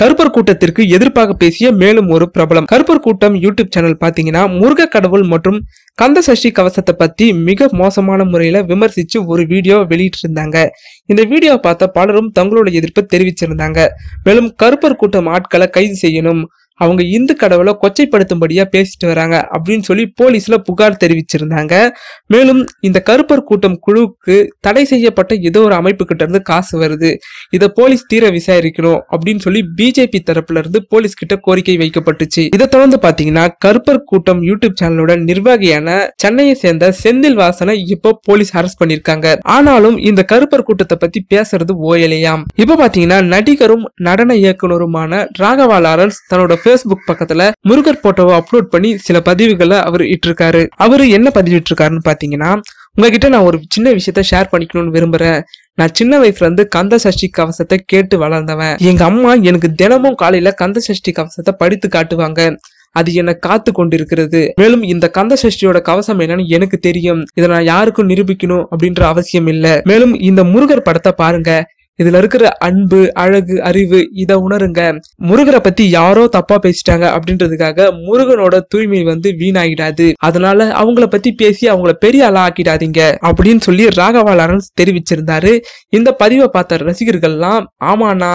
கருப்பர் கூட்டத்திற்கு எதிர்ப்பாக பேசிய மேலும் ஒரு பிரபலம் கருப்பர் கூட்டம் யூடியூப் சேனல் பாத்தீங்கன்னா முருக கடவுள் மற்றும் கந்த சஷ்டி கவசத்தை பத்தி மிக மோசமான முறையில விமர்சிச்சு ஒரு வீடியோ வெளியிட்டு இருந்தாங்க இந்த வீடியோ பார்த்த பலரும் தங்களோட எதிர்ப்பை தெரிவிச்சிருந்தாங்க மேலும் கருப்பர் கூட்டம் ஆட்களை கைது செய்யணும் அவங்க இந்து கடவுளை கொச்சைப்படுத்தும்படியா பேசிட்டு வராங்க அப்படின்னு சொல்லி போலீஸ்ல புகார் தெரிவிச்சிருந்தாங்க மேலும் இந்த கருப்பர் கூட்டம் குழுவுக்கு தடை செய்யப்பட்ட ஏதோ ஒரு அமைப்பு கிட்ட இருந்து காசு வருது இதை போலீஸ் தீர விசாரிக்கணும் அப்படின்னு சொல்லி பிஜேபி தரப்புல இருந்து போலீஸ் கிட்ட கோரிக்கை வைக்கப்பட்டுச்சு இதை தொடர்ந்து பாத்தீங்கன்னா கருப்பர் கூட்டம் யூடியூப் சேனலோட நிர்வாகியான சென்னையை சேர்ந்த செந்தில் வாசனை இப்போ போலீஸ் அரெஸ்ட் பண்ணிருக்காங்க ஆனாலும் இந்த கருப்பர் கூட்டத்தை பத்தி பேசுறது ஓயலையாம் இப்ப பாத்தீங்கன்னா நடிகரும் நடன இயக்குனருமான ராகவா தன்னோட ஃபேஸ்புக் பக்கத்துல முருகர் போட்டோவை அப்லோட் பண்ணி சில பதிவுகளை அவர் இட்டிருக்காரு அவரு என்ன பதிவிட்டு இருக்காருன்னு பாத்தீங்கன்னா உங்ககிட்ட நான் ஒரு சின்ன விஷயத்த ஷேர் பண்ணிக்கணும்னு விரும்புறேன் நான் சின்ன வயசுல இருந்து கந்த சஷ்டி கவசத்தை கேட்டு வளர்ந்தவன் எங்க அம்மா எனக்கு தினமும் காலையில கந்த சஷ்டி கவசத்தை படித்து காட்டுவாங்க அது என்னை காத்து கொண்டிருக்கிறது மேலும் இந்த கந்த சஷ்டியோட கவசம் என்னன்னு எனக்கு தெரியும் இதை நான் யாருக்கும் நிரூபிக்கணும் அப்படின்ற அவசியம் இல்ல மேலும் இந்த முருகர் படத்தை பாருங்க இதுல இருக்கிற அன்பு அழகு அறிவு இதை உணருங்க முருகரை பத்தி யாரோ தப்பா பேசிட்டாங்க அப்படின்றதுக்காக முருகனோட தூய்மை வந்து வீணாகிடாது அதனால அவங்கள பத்தி பேசி அவங்கள பெரிய ஆளா ஆக்கிடாதீங்க அப்படின்னு சொல்லி ராகவா லாரன்ஸ் தெரிவிச்சிருந்தாரு இந்த பதிவை பார்த்த ரசிகர்கள்லாம் ஆமாண்ணா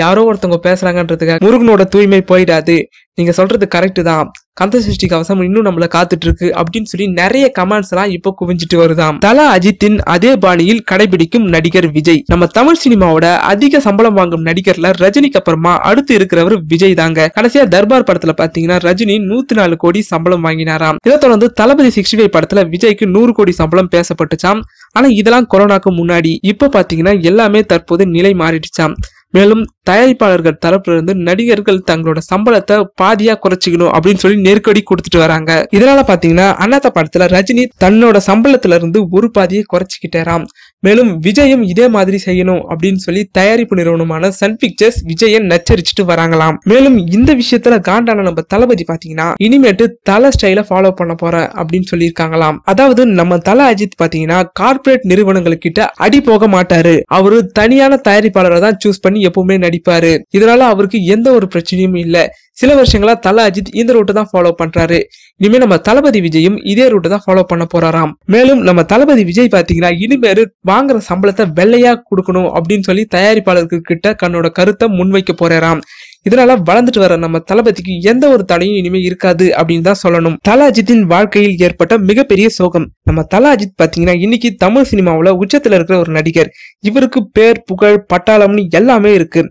யாரோ ஒருத்தவங்க பேசுறாங்கன்றதுக்காக முருகனோட தூய்மை போயிடாது நீங்க சொல்றது கரெக்டு தான் கந்த சிருஷ்டி கவசம் இன்னும் நம்மள காத்துட்டு இருக்கு அப்படின்னு சொல்லி நிறைய கமெண்ட்ஸ் எல்லாம் இப்போ குவிஞ்சிட்டு வருதாம் தலா அஜித்தின் அதே பாணியில் கடைபிடிக்கும் நடிகர் விஜய் நம்ம தமிழ் சினிமாவோட அதிக சம்பளம் வாங்கும் நடிகர்ல ரஜினிக்கு அப்புறமா அடுத்து இருக்கிறவர் விஜய் தாங்க கடைசியா தர்பார் படத்துல பாத்தீங்கன்னா ரஜினி நூத்தி நாலு கோடி சம்பளம் வாங்கினாராம் இதை தொடர்ந்து தளபதி சிக்ஸ்டி ஃபைவ் படத்துல விஜய்க்கு நூறு கோடி சம்பளம் பேசப்பட்டுச்சாம் ஆனா இதெல்லாம் கொரோனாக்கு முன்னாடி இப்ப பாத்தீங்கன்னா எல்லாமே தற்போது நிலை மாறிடுச்சாம் மேலும் தயாரிப்பாளர்கள் தரப்புல இருந்து நடிகர்கள் தங்களோட சம்பளத்தை பாதியா குறைச்சிக்கணும் அப்படின்னு சொல்லி நெருக்கடி கொடுத்துட்டு வராங்க இதனால பாத்தீங்கன்னா அண்ணாத்த படத்துல ரஜினி தன்னோட சம்பளத்துல இருந்து ஒரு பாதியை குறைச்சிக்கிட்டாராம் மேலும் விஜயும் இதே மாதிரி செய்யணும் அப்படின்னு சொல்லி தயாரிப்பு நிறுவனமான சன் பிக்சர்ஸ் விஜயன் நச்சரிச்சுட்டு வராங்களாம் மேலும் இந்த விஷயத்துல காண்டான நம்ம தளபதி பாத்தீங்கன்னா இனிமேட்டு தலை ஸ்டைல ஃபாலோ பண்ண போற அப்படின்னு சொல்லியிருக்காங்களாம் அதாவது நம்ம தலை அஜித் பாத்தீங்கன்னா கார்பரேட் நிறுவனங்கள் கிட்ட அடி போக மாட்டாரு அவரு தனியான தயாரிப்பாளரை தான் சூஸ் பண்ணி எப்பவுமே அடிப்பாரு இதனால அவருக்கு எந்த ஒரு பிரச்சனையும் இல்ல சில வருஷங்களா தல அஜித் இந்த ரூட்டை தான் ஃபாலோ பண்றாரு இனிமே நம்ம தளபதி விஜயும் இதே ரூட்டை தான் ஃபாலோ பண்ண போறாராம் மேலும் நம்ம தளபதி விஜய் பாத்தீங்கன்னா இனிமேல் வாங்குற சம்பளத்தை வெள்ளையா கொடுக்கணும் அப்படின்னு சொல்லி தயாரிப்பாளர்கள் கிட்ட தன்னோட கருத்தை முன்வைக்க போறாராம் இதனால வளர்ந்துட்டு வர நம்ம தளபதிக்கு எந்த ஒரு தடையும் இனிமே இருக்காது அப்படின்னு தான் சொல்லணும் தலாஜித்தின் வாழ்க்கையில் ஏற்பட்ட மிகப்பெரிய சோகம் நம்ம தலாஜித் பாத்தீங்கன்னா இன்னைக்கு தமிழ் சினிமாவில் உச்சத்துல இருக்கிற ஒரு நடிகர் இவருக்கு பேர் புகழ் பட்டாளம்னு எல்லாமே இருக்கு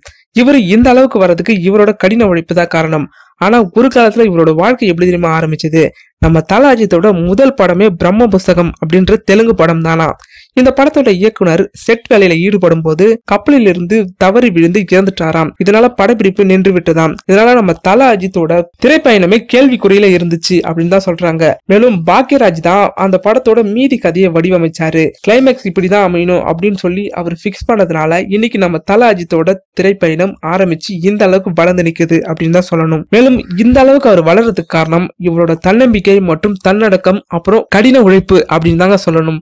இவர் இந்த அளவுக்கு வர்றதுக்கு இவரோட கடின உழைப்பு தான் காரணம் ஆனா ஒரு காலத்துல இவரோட வாழ்க்கை எப்படி தெரியுமா ஆரம்பிச்சது நம்ம தலாஜித்தோட முதல் படமே பிரம்ம புஸ்தகம் அப்படின்ற தெலுங்கு படம் தானா இந்த படத்தோட இயக்குனர் செட் வேலையில ஈடுபடும் போது கப்பலில் இருந்து தவறி விழுந்து இறந்துட்டாராம் இதனால படப்பிடிப்பு நின்று விட்டதாம் இதனால நம்ம தல அஜித்தோட திரைப்பயணமே கேள்விக்குறையில இருந்துச்சு அப்படின்னு தான் சொல்றாங்க மேலும் பாக்யராஜ் தான் அந்த படத்தோட மீதி கதையை வடிவமைச்சாரு கிளைமேக்ஸ் இப்படிதான் அமையணும் அப்படின்னு சொல்லி அவர் பிக்ஸ் பண்ணதுனால இன்னைக்கு நம்ம தல அஜித்தோட திரைப்பயணம் ஆரம்பிச்சு இந்த அளவுக்கு வளர்ந்து நிக்குது அப்படின்னு தான் சொல்லணும் மேலும் இந்த அளவுக்கு அவர் வளர்றதுக்கு காரணம் இவரோட தன்னம்பிக்கை மற்றும் தன்னடக்கம் அப்புறம் கடின உழைப்பு அப்படின்னு தாங்க சொல்லணும்